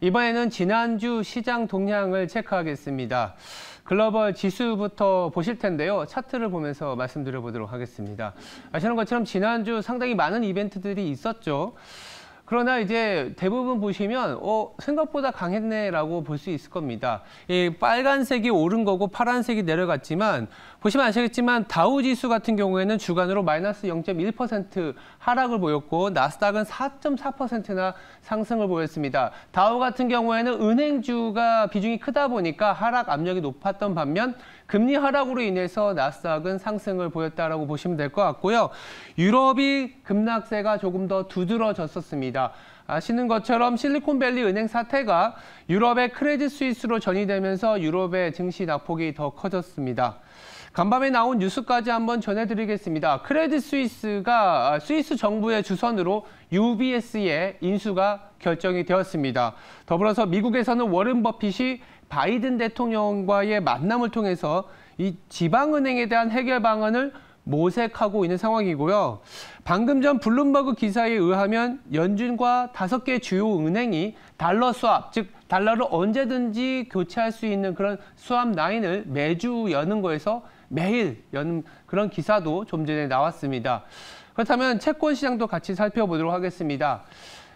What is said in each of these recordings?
이번에는 지난주 시장 동향을 체크하겠습니다. 글로벌 지수부터 보실 텐데요. 차트를 보면서 말씀드려보도록 하겠습니다. 아시는 것처럼 지난주 상당히 많은 이벤트들이 있었죠. 그러나 이제 대부분 보시면 어 생각보다 강했네라고 볼 수 있을 겁니다. 이 빨간색이 오른 거고 파란색이 내려갔지만 보시면 아시겠지만 다우 지수 같은 경우에는 주간으로 마이너스 0.1% 하락을 보였고 나스닥은 4.4%나 상승을 보였습니다. 다우 같은 경우에는 은행주가 비중이 크다 보니까 하락 압력이 높았던 반면 금리 하락으로 인해서 나스닥은 상승을 보였다라고 보시면 될 것 같고요. 유럽이 급락세가 조금 더 두드러졌었습니다. 있습니다. 아시는 것처럼 실리콘밸리 은행 사태가 유럽의 크레딧 스위스로 전이되면서 유럽의 증시 낙폭이 더 커졌습니다. 간밤에 나온 뉴스까지 한번 전해드리겠습니다. 크레딧 스위스가 아, 스위스 정부의 주선으로 UBS의 인수가 결정이 되었습니다. 더불어서 미국에서는 워런 버핏이 바이든 대통령과의 만남을 통해서 이 지방은행에 대한 해결 방안을 모색하고 있는 상황이고요. 방금 전 블룸버그 기사에 의하면 연준과 다섯 개 주요 은행이 달러 수합, 즉 달러를 언제든지 교체할 수 있는 그런 수합 라인을 매주 여는 거에서 매일 여는 그런 기사도 좀 전에 나왔습니다. 그렇다면 채권 시장도 같이 살펴보도록 하겠습니다.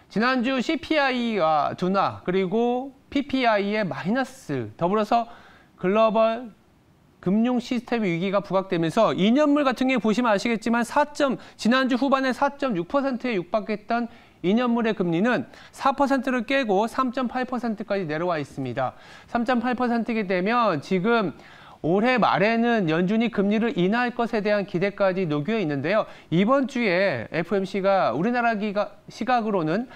지난주 CPI와 둔화 그리고 PPI의 마이너스 더불어서 글로벌 금융 시스템 위기가 부각되면서 이년물 같은 게 보시면 아시겠지만 4점 지난주 후반에 4.6%에 육박했던 이년물의 금리는 4%를 깨고 3.8%까지 내려와 있습니다. 3.8%이 되면 지금 올해 말에는 연준이 금리를 인하할 것에 대한 기대까지 녹여 있는데요. 이번 주에 FMC가 우리나라 기가, 시각으로는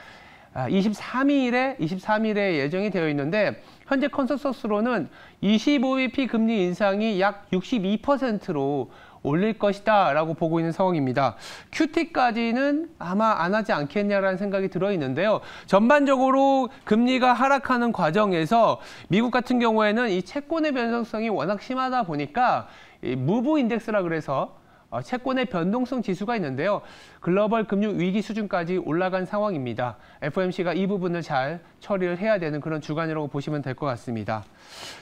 23일에 아, 23일에 예정이 되어 있는데 현재 컨센서스로는 25BP 금리 인상이 약 62%로 올릴 것이다라고 보고 있는 상황입니다. 큐티까지는 아마 안 하지 않겠냐라는 생각이 들어 있는데요. 전반적으로 금리가 하락하는 과정에서 미국 같은 경우에는 이 채권의 변동성이 워낙 심하다 보니까 이 무브 인덱스라 그래서 어, 채권의 변동성 지수가 있는데요. 글로벌 금융 위기 수준까지 올라간 상황입니다. FOMC가 이 부분을 잘 처리를 해야 되는 그런 주간이라고 보시면 될 것 같습니다.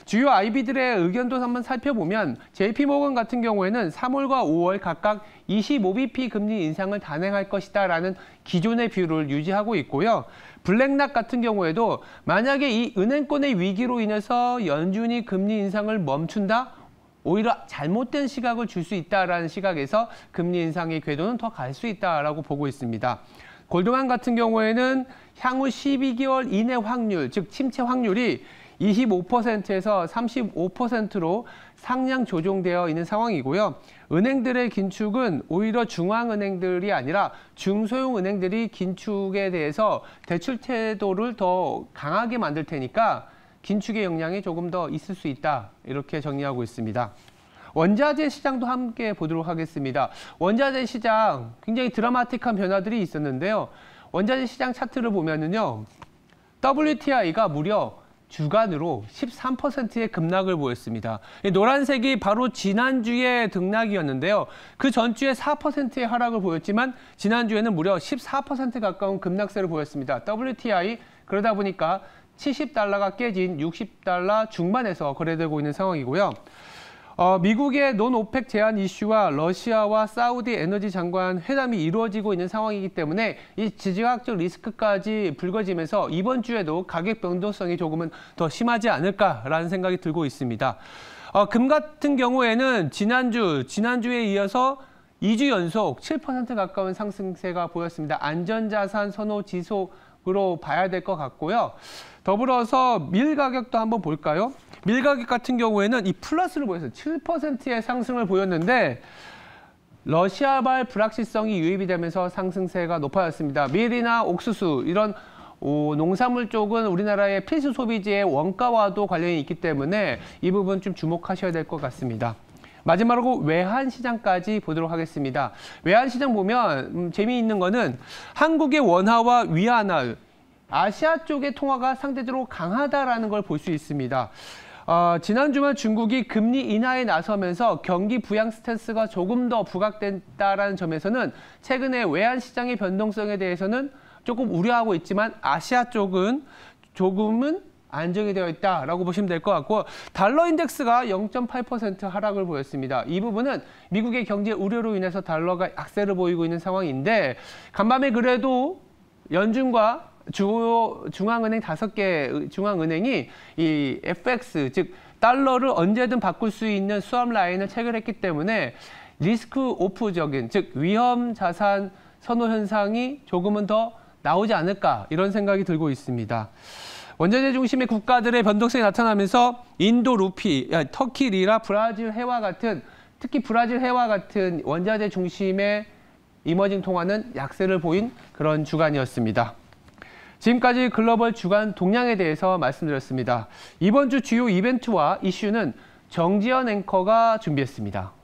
주요 IB들의 의견도 한번 살펴보면 JP모건 같은 경우에는 3월과 5월 각각 25bp 금리 인상을 단행할 것이다 라는 기존의 뷰를 유지하고 있고요. 블랙락 같은 경우에도 만약에 이 은행권의 위기로 인해서 연준이 금리 인상을 멈춘다? 오히려 잘못된 시각을 줄 수 있다라는 시각에서 금리 인상의 궤도는 더 갈 수 있다라고 보고 있습니다. 골드만 같은 경우에는 향후 12개월 이내 확률, 즉 침체 확률이 25%에서 35%로 상향 조정되어 있는 상황이고요. 은행들의 긴축은 오히려 중앙은행들이 아니라 중소형 은행들이 긴축에 대해서 대출 태도를 더 강하게 만들 테니까 긴축의 역량이 조금 더 있을 수 있다 이렇게 정리하고 있습니다. 원자재 시장도 함께 보도록 하겠습니다. 원자재 시장 굉장히 드라마틱한 변화들이 있었는데요. 원자재 시장 차트를 보면은요. WTI가 무려 주간으로 13%의 급락을 보였습니다. 노란색이 바로 지난주의 등락이었는데요. 그 전주에 4%의 하락을 보였지만 지난주에는 무려 14% 가까운 급락세를 보였습니다. WTI 그러다 보니까 70달러가 깨진 60달러 중반에서 거래되고 있는 상황이고요. 어, 미국의 논 오펙 제한 이슈와 러시아와 사우디 에너지 장관 회담이 이루어지고 있는 상황이기 때문에 이 지지학적 리스크까지 불거지면서 이번 주에도 가격 변동성이 조금은 더 심하지 않을까라는 생각이 들고 있습니다. 어, 금 같은 경우에는 지난주, 지난주에 이어서 2주 연속 7% 가까운 상승세가 보였습니다. 안전자산 선호 지속 으로 봐야 될 것 같고요. 더불어서 밀 가격도 한번 볼까요? 밀 가격 같은 경우에는 이 플러스를 보여서 7%의 상승을 보였는데 러시아발 불확실성이 유입이 되면서 상승세가 높아졌습니다. 밀이나 옥수수 이런 오, 농산물 쪽은 우리나라의 필수 소비재의 원가와도 관련이 있기 때문에 이 부분 좀 주목하셔야 될 것 같습니다. 마지막으로 외환 시장까지 보도록 하겠습니다. 외환 시장 보면 음, 재미있는 거는 한국의 원화와 위안화, 아시아 쪽의 통화가 상대적으로 강하다라는 걸 볼 수 있습니다. 어, 지난 주말 중국이 금리 인하에 나서면서 경기 부양 스탠스가 조금 더 부각됐다라는 점에서는 최근에 외환 시장의 변동성에 대해서는 조금 우려하고 있지만 아시아 쪽은 조금은 안정이 되어 있다라고 보시면 될 것 같고 달러 인덱스가 0.8% 하락을 보였습니다. 이 부분은 미국의 경제 우려로 인해서 달러가 악세를 보이고 있는 상황인데 간밤에 그래도 연준과 주요 중앙은행 다섯 개 중앙은행이 이 FX 즉 달러를 언제든 바꿀 수 있는 수업 라인을 체결했기 때문에 리스크 오프적인 즉 위험 자산 선호 현상이 조금은 더 나오지 않을까 이런 생각이 들고 있습니다. 원자재 중심의 국가들의 변동성이 나타나면서 인도 루피, 아, 터키 리라, 브라질 해와 같은 특히 브라질 해와 같은 원자재 중심의 이머징 통화는 약세를 보인 그런 주간이었습니다. 지금까지 글로벌 주간 동향에 대해서 말씀드렸습니다. 이번 주 주요 이벤트와 이슈는 정지연 앵커가 준비했습니다.